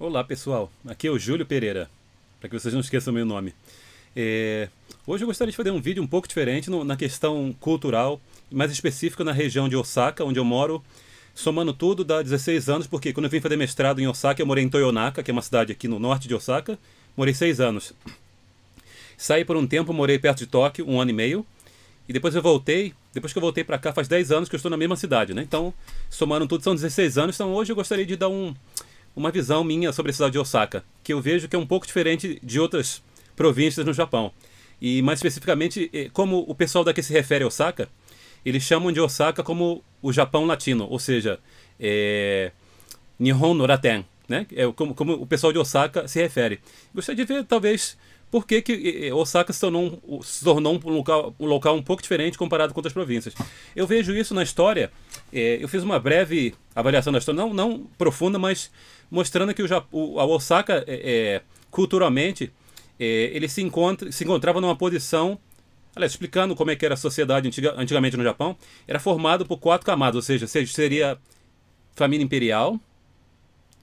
Olá pessoal, aqui é o Júlio Pereira, para que vocês não esqueçam meu nome. É... Hoje eu gostaria de fazer um vídeo um pouco diferente no, na questão cultural, mais específico na região de Osaka, onde eu moro. Somando tudo, dá 16 anos, porque quando eu vim fazer mestrado em Osaka, eu morei em Toyonaka, que é uma cidade aqui no norte de Osaka, morei 6 anos. Saí por um tempo, morei perto de Tóquio, um ano e meio, e depois eu voltei, depois que eu voltei para cá faz 10 anos que eu estou na mesma cidade, né? Então, somando tudo, são 16 anos, então hoje eu gostaria de dar um, uma visão minha sobre a cidade de Osaka, que eu vejo que é um pouco diferente de outras províncias no Japão. E mais especificamente, eh, como o pessoal daqui se refere a Osaka, eles chamam de Osaka como o Japão latino, ou seja, é... Nihon no Raten, né? É como, como o pessoal de Osaka se refere. Gostaria de ver, talvez, por que, que Osaka se tornou, um, se tornou um, local, um local um pouco diferente comparado com outras províncias. Eu vejo isso na história. É, eu fiz uma breve avaliação da história, não, não profunda, mas mostrando que o, o a Osaka, é, é, culturalmente, é, ele se, encontra, se encontrava numa posição. Aliás, explicando como é que era a sociedade antiga, antigamente no Japão, era formado por quatro camadas, ou seja, seria família imperial,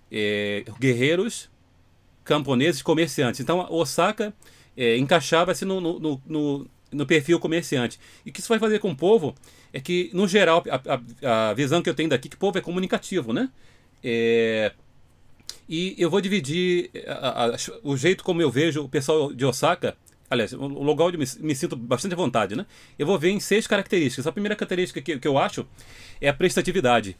é, guerreiros, camponeses comerciantes. Então, Osaka é, encaixava-se no, no, no, no, perfil comerciante. E o que isso vai fazer com o povo é que, no geral, a, a, a visão que eu tenho daqui é que o povo é comunicativo, né? É, e eu vou dividir é, a, o jeito como eu vejo o pessoal de Osaka. Aliás, o local onde me, me sinto bastante à vontade, né? Eu vou ver em seis características. A primeira característica que, que eu acho é a prestatividade.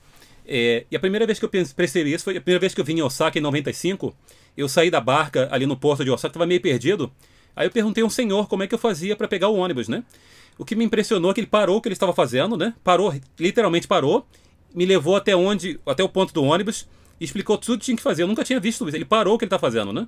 É, e a primeira vez que eu percebi isso foi a primeira vez que eu vim em Osaka em 95 eu saí da barca ali no porto de Osaka, estava meio perdido. Aí eu perguntei a um senhor como é que eu fazia para pegar o ônibus, né? O que me impressionou é que ele parou o que ele estava fazendo, né? Parou, literalmente parou, me levou até onde, até o ponto do ônibus e explicou tudo o que tinha que fazer. Eu nunca tinha visto isso. Ele parou o que ele está fazendo, né?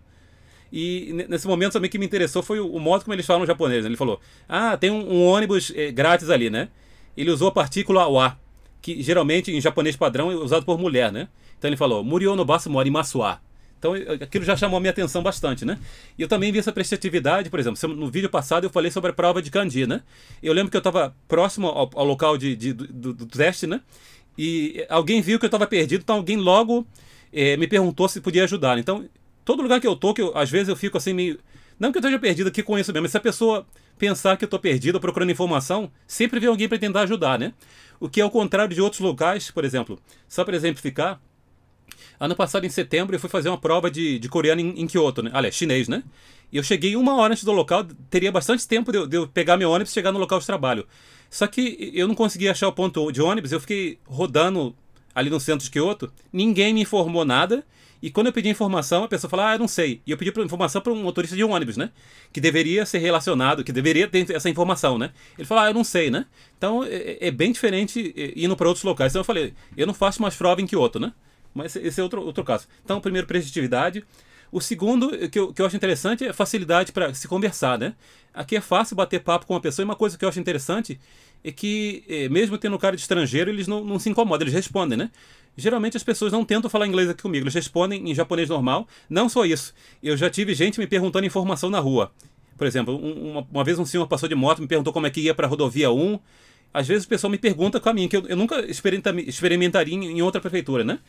E nesse momento também que me interessou foi o, modo como eles falam japonês. Né? Ele falou: Ah, tem um, um ônibus é, grátis ali, né? Ele usou a partícula wa, que geralmente em japonês padrão é usado por mulher, né? Então ele falou: no basu mori masuá. Então aquilo já chamou a minha atenção bastante, né? E eu também vi essa prestatividade, por exemplo, no vídeo passado eu falei sobre a prova de Candi, né? Eu lembro que eu estava próximo ao, ao local de, de, do, do, teste, né? E alguém viu que eu estava perdido, então alguém logo é, me perguntou se podia ajudar. Então, todo lugar que eu tô, que eu, às vezes eu fico assim meio... Não que eu esteja perdido, que isso mesmo, mas se a pessoa pensar que eu estou perdido procurando informação, sempre vem alguém para tentar ajudar, né? O que é o contrário de outros locais, por exemplo. Só para exemplificar, Ano passado, em setembro, eu fui fazer uma prova de, de coreano em, em Kyoto, né? Aliás, chinês, né? E eu cheguei uma hora antes do local, teria bastante tempo de eu, de eu pegar meu ônibus e chegar no local de trabalho. Só que eu não consegui achar o ponto de ônibus, eu fiquei rodando ali no centro de Kyoto, ninguém me informou nada. E quando eu pedi informação, a pessoa falou, ah, eu não sei. E eu pedi informação para um motorista de um ônibus, né? Que deveria ser relacionado, que deveria ter essa informação, né? Ele falou, ah, eu não sei, né? Então é, é, é bem diferente é, indo para outros locais. Então eu falei, eu não faço mais prova em Kyoto, né? Mas esse é outro, outro caso. Então, primeiro, prestatividade. O segundo, é que eu, que eu acho interessante, é facilidade para se conversar, né? Aqui é fácil bater papo com uma pessoa, e uma coisa que eu acho interessante é que, é, mesmo tendo cara de estrangeiro, eles não, não se incomodam, eles respondem, né? Geralmente as pessoas não tentam falar inglês aqui comigo, eles respondem em japonês normal. Não só isso, eu já tive gente me perguntando informação na rua. Por exemplo, uma, uma vez um senhor passou de moto, me perguntou como é que ia para a rodovia 1, às vezes o pessoal me pergunta com a minha, que eu, eu nunca experimenta, experimentaria em, em, outra prefeitura, né?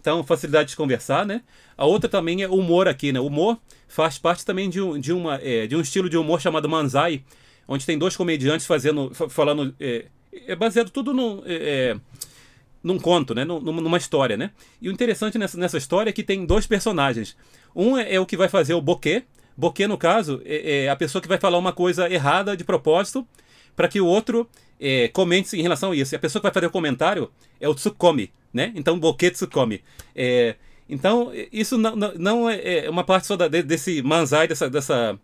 Então, facilidade de conversar, né? A outra também é humor aqui, né? O humor faz parte também de um, de uma, é, de um estilo de humor chamado manzai, onde tem dois comediantes fazendo, falando... É, é baseado tudo no... É, é, num conto, né? numa história, né? E o interessante nessa, nessa história é que tem dois personagens. Um é, é, o que vai fazer o boquê. Boquê, no caso, é, é a pessoa que vai falar uma coisa errada de propósito para que o outro é, comente em relação a isso. E a pessoa que vai fazer o comentário é o Tsukomi, né? Então, Bokeh Tsukomi. É, então, isso não, não, não, é, é uma parte só da, desse manzai, dessa, dessa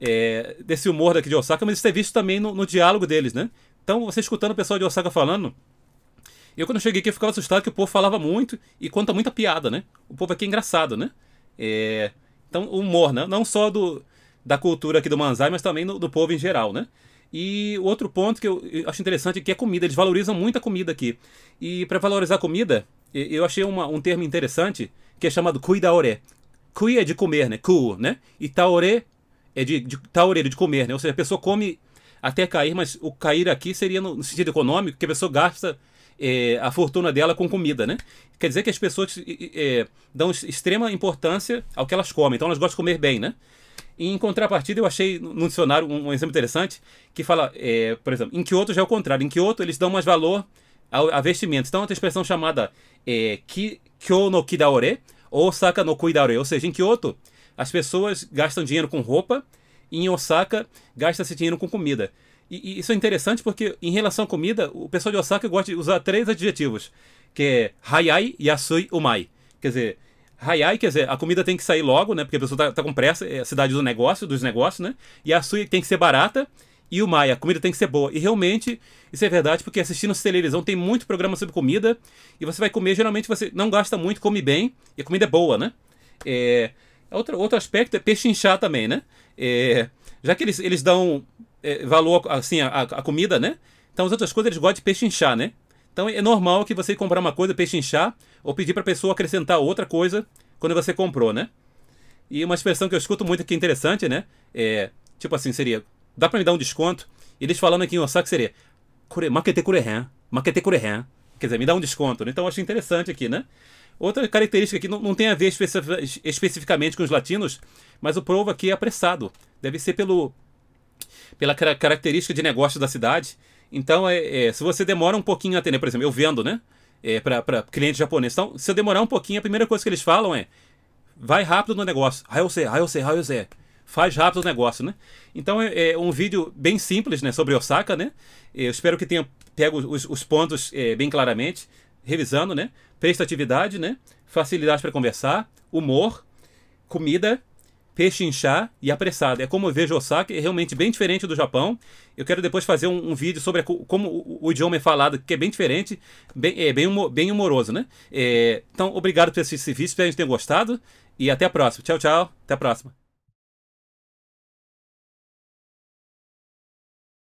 é, desse humor daqui de Osaka, mas isso é visto também no, no, diálogo deles, né? Então, você escutando o pessoal de Osaka falando, eu quando cheguei aqui eu ficava assustado que o povo falava muito e conta muita piada, né? O povo aqui é engraçado, né? É, então, humor, né? Não só do, da cultura aqui do manzai, mas também do, do povo em geral, né? E outro ponto que eu acho interessante é que é comida. Eles valorizam muito a comida aqui. E para valorizar a comida, eu achei uma, um termo interessante que é chamado daoré. Cui é de comer, né? Cu, né? E taoré é de, de é de comer, né? Ou seja, a pessoa come até cair, mas o cair aqui seria no, no sentido econômico, que a pessoa gasta é, a fortuna dela com comida, né? Quer dizer que as pessoas é, dão extrema importância ao que elas comem. Então elas gostam de comer bem, né? E, em contrapartida, eu achei no dicionário um, exemplo interessante que fala, é, por exemplo, em Kyoto já é o contrário. Em Kyoto eles dão mais valor a, a vestimentos. Então, é uma expressão chamada é, ki, Kyo no Kidaore ou Osaka no Kuidaore. Ou seja, em Kyoto as pessoas gastam dinheiro com roupa e em Osaka gasta-se dinheiro com comida. E, e, isso é interessante porque, em relação à comida, o pessoal de Osaka gosta de usar três adjetivos, que é Hayai, Yasui, Umai. Quer dizer, Hayai, quer dizer, a comida tem que sair logo, né? Porque a pessoa tá, tá com pressa, é a cidade do negócio, dos negócios, né? E a Sui tem que ser barata. E o Maia, a comida tem que ser boa. E realmente, isso é verdade, porque assistindo televisão tem muito programa sobre comida. E você vai comer, geralmente você não gasta muito, come bem. E a comida é boa, né? É, outro, outro aspecto é pechinchar também, né? É, já que eles, eles dão é, valor assim, a, a, comida, né? Então as outras coisas eles gostam de pechinchar, né? Então é normal que você comprar uma coisa, pechinchar, ou pedir para a pessoa acrescentar outra coisa quando você comprou, né? E uma expressão que eu escuto muito que é interessante, né? É, tipo assim, seria, dá para me dar um desconto? Eles falando aqui em Osaka seria, makete kurehen, makete kurehen. Quer dizer, me dá um desconto. Então eu acho interessante aqui, né? Outra característica que não, não tem a ver especi especificamente com os latinos, mas o povo aqui é apressado. Deve ser pelo, pela característica de negócio da cidade então, é, é, se você demora um pouquinho a atender, por exemplo, eu vendo, né? É, para cliente japonês. Então, se eu demorar um pouquinho, a primeira coisa que eles falam é: vai rápido no negócio. Hayose, Hayose, Hayose. Faz rápido o negócio, né? Então é, é, um vídeo bem simples, né? Sobre Osaka, né? Eu espero que tenha pego os, os pontos é, bem claramente. Revisando, né? Prestatividade, né? Facilidade para conversar, humor, comida pechinchar e apressado. É como eu vejo Osaka, é realmente bem diferente do Japão. Eu quero depois fazer um, um vídeo sobre como o, o, idioma é falado, que é bem diferente, bem, é, bem, humor, bem humoroso, né? É, então, obrigado por assistir esse vídeo, espero que tenham gostado e até a próxima. Tchau, tchau, até a próxima.